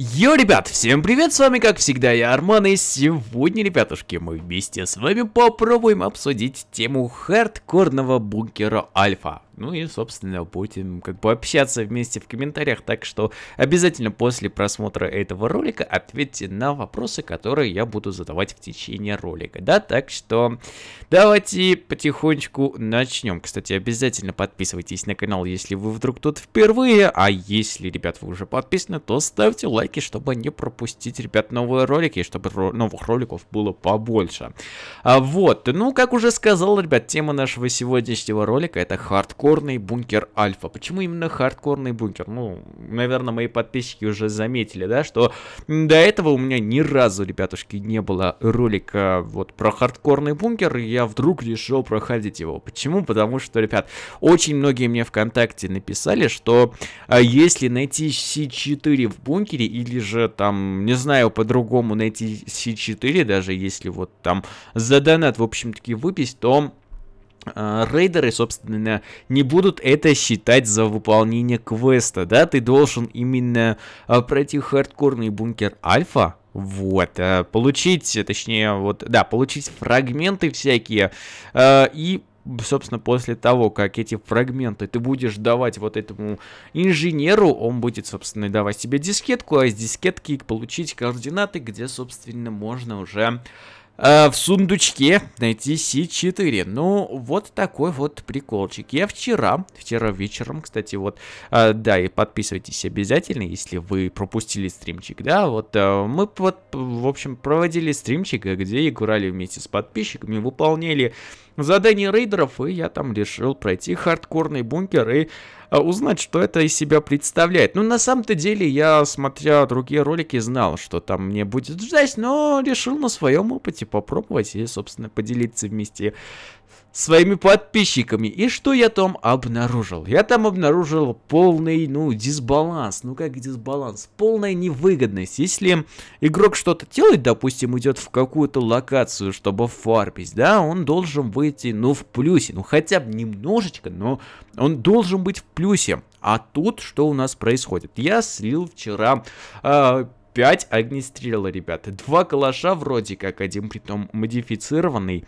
Йо, ребят, всем привет, с вами как всегда я Арман, и сегодня, ребятушки, мы вместе с вами попробуем обсудить тему хардкорного бункера Альфа. Ну и, собственно, будем как бы общаться вместе в комментариях, так что обязательно после просмотра этого ролика ответьте на вопросы, которые я буду задавать в течение ролика, да, так что давайте потихонечку начнем. Кстати, обязательно подписывайтесь на канал, если вы вдруг тут впервые, а если, ребят, вы уже подписаны, то ставьте лайки, чтобы не пропустить, ребят, новые ролики, и чтобы ро новых роликов было побольше. А вот, ну, как уже сказал, ребят, тема нашего сегодняшнего ролика это хардкор хардкорный бункер Альфа. Почему именно хардкорный бункер? Ну, наверное, мои подписчики уже заметили, да, что до этого у меня ни разу, ребятушки, не было ролика э, вот про хардкорный бункер, и я вдруг решил проходить его. Почему? Потому что, ребят, очень многие мне ВКонтакте написали, что э, если найти C4 в бункере, или же там, не знаю, по-другому найти C4, даже если вот там за донат, в общем-таки, выпись, то а, рейдеры, собственно, не будут это считать за выполнение квеста, да, ты должен именно а, пройти хардкорный бункер Альфа, вот, а, получить, точнее, вот, да, получить фрагменты всякие и собственно, после того, как эти фрагменты ты будешь давать вот этому инженеру, он будет, собственно, давать тебе дискетку, а из дискетки получить координаты, где, собственно, можно уже Э, в сундучке найти си 4 Ну, вот такой вот приколчик. Я вчера, вчера вечером, кстати, вот, э, да, и подписывайтесь обязательно, если вы пропустили стримчик, да, вот э, мы вот, в общем, проводили стримчик, где играли вместе с подписчиками, выполняли задание рейдеров, и я там решил пройти хардкорный бункер и э, узнать, что это из себя представляет. Ну, на самом-то деле, я, смотря другие ролики, знал, что там мне будет ждать, но решил на своем опыте попробовать и, собственно, поделиться вместе своими подписчиками. И что я там обнаружил? Я там обнаружил полный, ну, дисбаланс. Ну, как дисбаланс? Полная невыгодность. Если игрок что-то делает, допустим, идет в какую-то локацию, чтобы фарпить, да, он должен выйти, ну, в плюсе. Ну, хотя бы немножечко, но он должен быть в плюсе. А тут что у нас происходит? Я слил вчера э, а, 5 огнестрела, ребята. Два калаша вроде как, один при том модифицированный.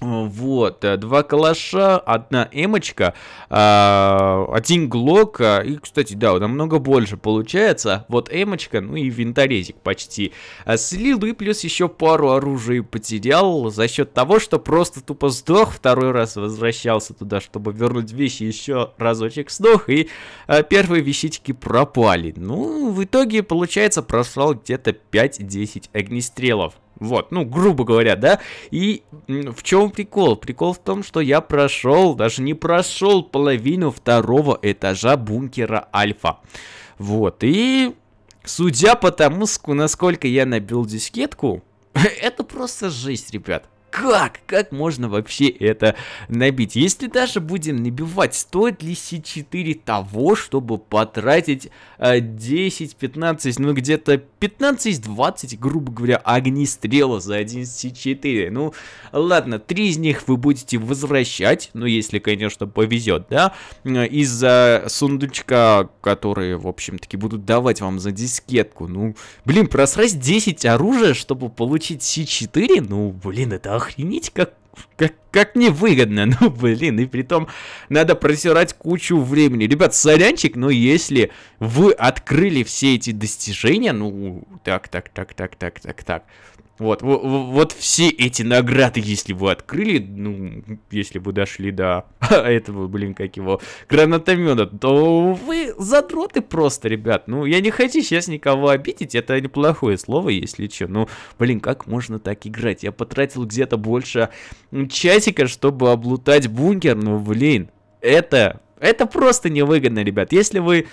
Вот, э, два калаша, одна эмочка, а, один глок, а, и, кстати, да, намного больше получается. Вот эмочка, ну и винторезик почти э, слил, и плюс еще пару оружий потерял за счет того, что просто тупо сдох, второй раз возвращался туда, чтобы вернуть вещи, еще разочек сдох, и э, первые вещички пропали. Ну, в итоге, получается, прошло где-то 5-10 огнестрелов. Вот, ну, грубо говоря, да? И в чем прикол? Прикол в том, что я прошел, даже не прошел половину второго этажа бункера Альфа. Вот, и судя по тому, насколько я набил дискетку, это просто жесть, ребят как? Как можно вообще это набить? Если даже будем набивать, стоит ли C4 того, чтобы потратить 10-15, э, ну где-то 15-20, грубо говоря, огнестрела за один C4? Ну, ладно, три из них вы будете возвращать, ну если, конечно, повезет, да, э, из-за сундучка, которые, в общем-таки, будут давать вам за дискетку. Ну, блин, просрать 10 оружия, чтобы получить C4? Ну, блин, это охренеть охренеть, как как, как невыгодно, ну блин, и при том надо просирать кучу времени. Ребят, сорянчик, но если вы открыли все эти достижения, ну так, так, так, так, так, так, так, вот, вот, вот все эти награды, если вы открыли, ну, если вы дошли до этого, блин, как его, гранатомета, то вы задроты просто, ребят. Ну, я не хочу сейчас никого обидеть, это неплохое слово, если что. Ну, блин, как можно так играть? Я потратил где-то больше часика, чтобы облутать бункер, ну, блин, это это просто невыгодно, ребят. Если вы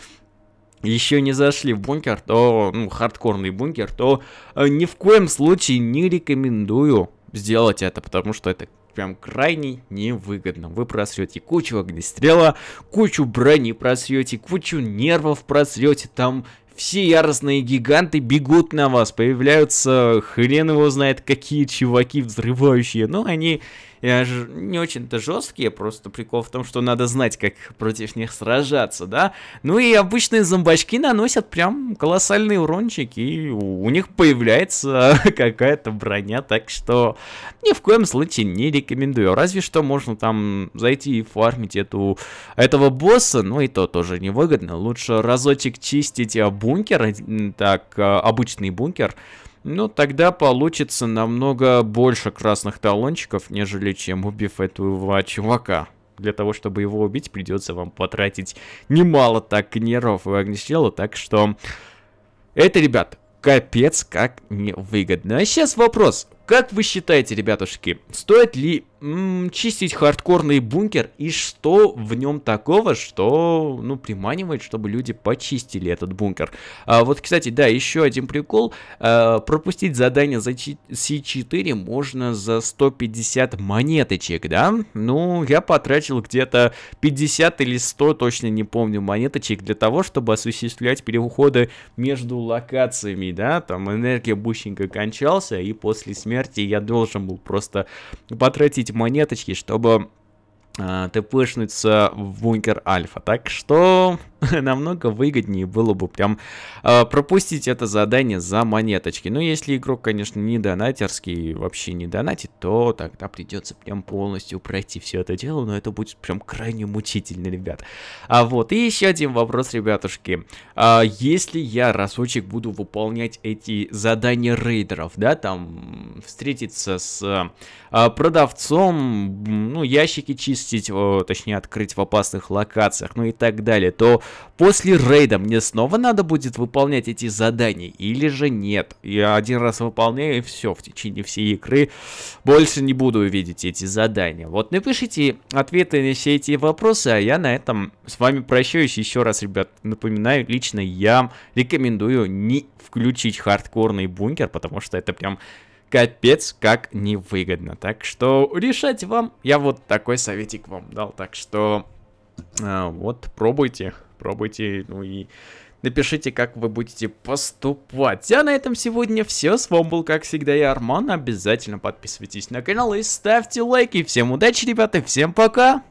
еще не зашли в бункер, то, ну, хардкорный бункер, то э, ни в коем случае не рекомендую сделать это, потому что это прям крайне невыгодно. Вы просрете кучу огнестрела, кучу брони просрете, кучу нервов просрете, там все яростные гиганты бегут на вас, появляются хрен его знает какие чуваки взрывающие, но ну, они ж... не очень-то жесткие, просто прикол в том, что надо знать, как против них сражаться, да. Ну и обычные зомбачки наносят прям колоссальный урончик, и у них появляется какая-то броня, так что ни в коем случае не рекомендую. Разве что можно там зайти и фармить эту... этого босса, но и то тоже невыгодно. Лучше разочек чистить а, бункер, так, а, обычный бункер, ну, тогда получится намного больше красных талончиков, нежели чем убив этого чувака. Для того, чтобы его убить, придется вам потратить немало так нервов и огнестрела, так что... Это, ребят, капец как невыгодно. А сейчас вопрос. Как вы считаете, ребятушки, стоит ли м -м, чистить хардкорный бункер и что в нем такого, что, ну, приманивает, чтобы люди почистили этот бункер. А, вот, кстати, да, еще один прикол. А, пропустить задание за C4 можно за 150 монеточек, да? Ну, я потратил где-то 50 или 100, точно не помню, монеточек для того, чтобы осуществлять переходы между локациями, да? Там энергия быстренько кончался, и после смерти я должен был просто потратить монеточки, чтобы а, тпшнуться в бункер альфа. Так что намного выгоднее было бы прям э, пропустить это задание за монеточки. Но если игрок, конечно, не донатерский, вообще не донатит, то тогда придется прям полностью пройти все это дело, но это будет прям крайне мучительно, ребят. А вот, и еще один вопрос, ребятушки. А если я разочек буду выполнять эти задания рейдеров, да, там встретиться с а, продавцом, ну, ящики числа, выпустить, точнее открыть в опасных локациях, ну и так далее, то после рейда мне снова надо будет выполнять эти задания или же нет. Я один раз выполняю и все, в течение всей игры больше не буду увидеть эти задания. Вот напишите ответы на все эти вопросы, а я на этом с вами прощаюсь еще раз, ребят. Напоминаю, лично я рекомендую не включить хардкорный бункер, потому что это прям капец как невыгодно. Так что решать вам, я вот такой советик вам дал. Так что а, вот пробуйте, пробуйте, ну и напишите, как вы будете поступать. А на этом сегодня все. С вами был, как всегда, я, Арман. Обязательно подписывайтесь на канал и ставьте лайки. Всем удачи, ребята, всем пока!